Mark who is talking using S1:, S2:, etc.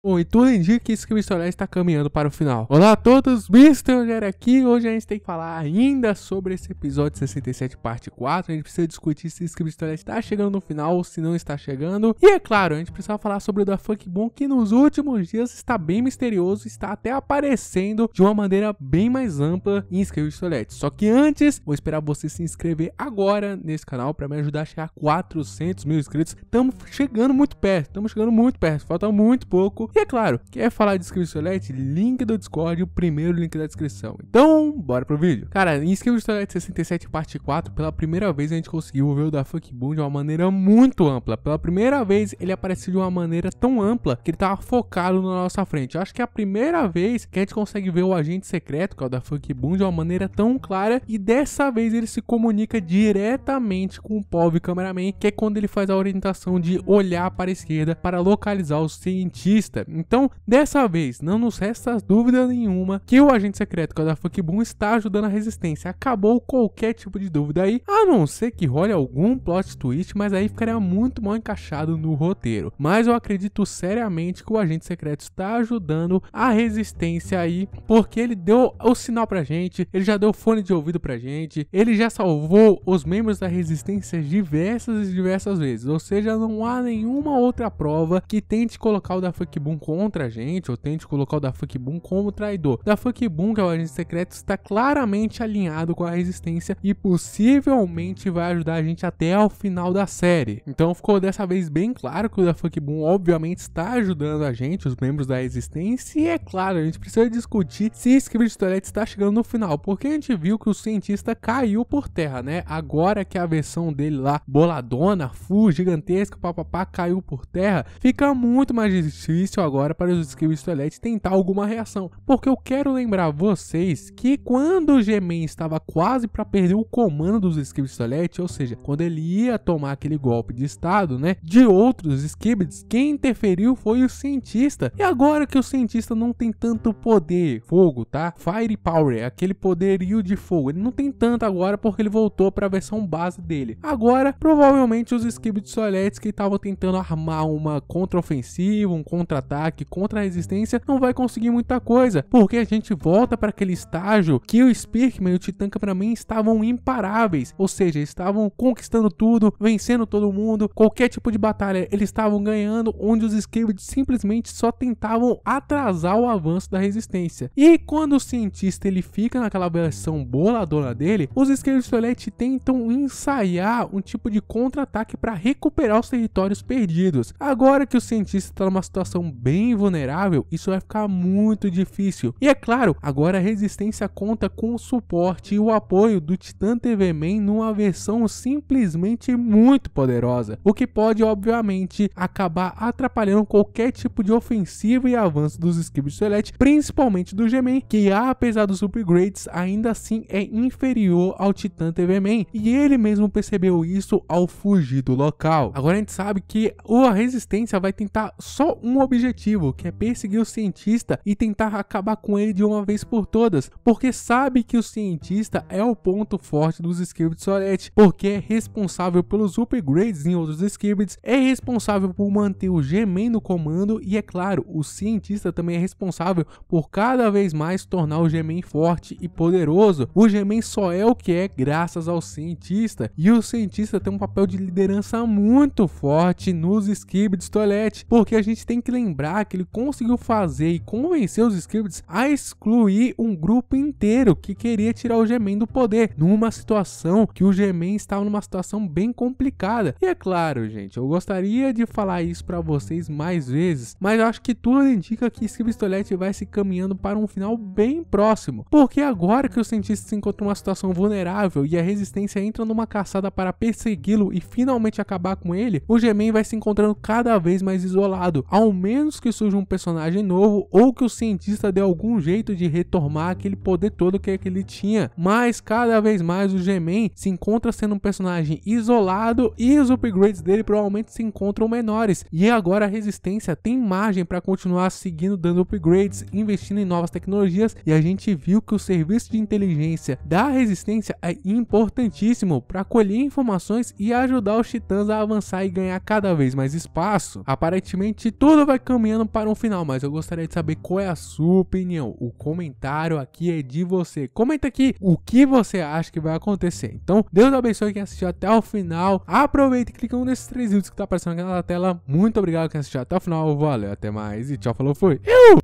S1: Bom, e tudo indica que esse crime está caminhando para o final. Olá a todos, Mister aqui. Hoje a gente tem que falar ainda sobre esse episódio 67, parte 4. A gente precisa discutir se esse crime está chegando no final ou se não está chegando. E é claro, a gente precisa falar sobre o da Funk Boom, que nos últimos dias está bem misterioso, está até aparecendo de uma maneira bem mais ampla em Scream Só que antes, vou esperar você se inscrever agora nesse canal para me ajudar a chegar a 400 mil inscritos. Estamos chegando muito perto, estamos chegando muito perto, falta muito pouco. E é claro, quer falar de Script Select? Link do Discord, o primeiro link da descrição. Então, bora pro vídeo. Cara, em Skill Story 67 parte 4, pela primeira vez a gente conseguiu ver o da Funk Boom de uma maneira muito ampla. Pela primeira vez ele apareceu de uma maneira tão ampla que ele tava focado na nossa frente. Eu acho que é a primeira vez que a gente consegue ver o agente secreto, que é o da Funk Boom, de uma maneira tão clara e dessa vez ele se comunica diretamente com o Pov Cameraman, que é quando ele faz a orientação de olhar para a esquerda para localizar o cientista. Então, dessa vez, não nos resta dúvida nenhuma que o agente secreto, que é o da Funk Boom, está ajudando a resistência. Acabou qualquer tipo de dúvida aí, a não ser que role algum plot twist, mas aí ficaria muito mal encaixado no roteiro. Mas eu acredito seriamente que o agente secreto está ajudando a resistência aí, porque ele deu o sinal pra gente, ele já deu fone de ouvido pra gente, ele já salvou os membros da resistência diversas e diversas vezes. Ou seja, não há nenhuma outra prova que tente colocar o da Funk Boom contra a gente, ou tente colocar o da Funk Boom como traidor. Da Funk Boom, que é o agente secreto, está claramente alinhado com a resistência e possivelmente vai ajudar a gente até ao final da série. Então ficou dessa vez bem claro que o da Funk Boom obviamente está ajudando a gente, os membros da resistência, e é claro, a gente precisa discutir se esse script Toilette está chegando no final, porque a gente viu que o cientista caiu por terra, né? Agora que a versão dele lá, boladona, full, gigantesca, papapá, caiu por terra, fica muito mais difícil agora para os script Toilette tentar alguma reação, porque eu quero lembrar vocês que quando o Gemen estava quase para perder o comando dos Skibbits Toilette, ou seja, quando ele ia tomar aquele golpe de estado, né, de outros Skibbits, quem interferiu foi o cientista. E agora que o cientista não tem tanto poder, fogo, tá? Fire Power, aquele poderio de fogo, ele não tem tanto agora porque ele voltou para a versão base dele. Agora, provavelmente os Skibbits Soletes que estavam tentando armar uma contraofensiva, um contra-ataque, contra-resistência, não vai conseguir muita coisa, porque a gente volta para aquele estágio que o Spearman e o Titanca para mim estavam imparáveis, ou seja, estavam conquistando tudo, vencendo todo mundo, qualquer tipo de batalha eles estavam ganhando, onde os Skaved simplesmente só tentavam atrasar o avanço da resistência. E quando o cientista ele fica naquela versão boladona dele, os Skaved Solete tentam ensaiar um tipo de contra-ataque para recuperar os territórios perdidos. Agora que o cientista está numa situação bem vulnerável, isso vai ficar muito difícil. E é claro, agora a resistência conta com o suporte e o apoio do Titan TV Man numa versão simplesmente muito poderosa, o que pode obviamente acabar atrapalhando qualquer tipo de ofensiva e avanço dos skills Select, principalmente do G-Man, que apesar dos upgrades ainda assim é inferior ao Titan TV Man, e ele mesmo percebeu isso ao fugir do local. Agora a gente sabe que a resistência vai tentar só um objetivo, que é perseguir o cientista e tentar acabar com ele de uma vez por todas, porque porque sabe que o cientista é o ponto forte dos scripts Soret, porque é responsável pelos upgrades em outros scripts, é responsável por manter o G-Man no comando e, é claro, o cientista também é responsável por cada vez mais tornar o G-Man forte e poderoso. O G-Man só é o que é graças ao cientista, e o cientista tem um papel de liderança muito forte nos scripts Toilette, porque a gente tem que lembrar que ele conseguiu fazer e convencer os scripts a excluir um grupo inteiro inteiro que queria tirar o Gemen do poder, numa situação que o Gemen estava numa situação bem complicada. E é claro, gente, eu gostaria de falar isso para vocês mais vezes, mas eu acho que tudo indica que pistolete vai se caminhando para um final bem próximo, porque agora que o cientista se encontra numa situação vulnerável e a resistência entra numa caçada para persegui-lo e finalmente acabar com ele, o Gemen vai se encontrando cada vez mais isolado, ao menos que surja um personagem novo ou que o cientista dê algum jeito de retomar aquele poder poder todo é que, ele tinha. Mas cada vez mais o G-Man se encontra sendo um personagem isolado e os upgrades dele provavelmente se encontram menores. E agora a Resistência tem margem para continuar seguindo dando upgrades, investindo em novas tecnologias e a gente viu que o serviço de inteligência da Resistência é importantíssimo para colher informações e ajudar os titãs a avançar e ganhar cada vez mais espaço. Aparentemente tudo vai caminhando para um final, mas eu gostaria de saber qual é a sua opinião. O comentário aqui é de de você. Comenta aqui o que você acha que vai acontecer. Então, Deus abençoe quem assistiu até o final. Aproveita e clica em um desses três vídeos que tá aparecendo aqui na tela. Muito obrigado quem assistiu até o final. Valeu, até mais e tchau, falou, fui. Eu!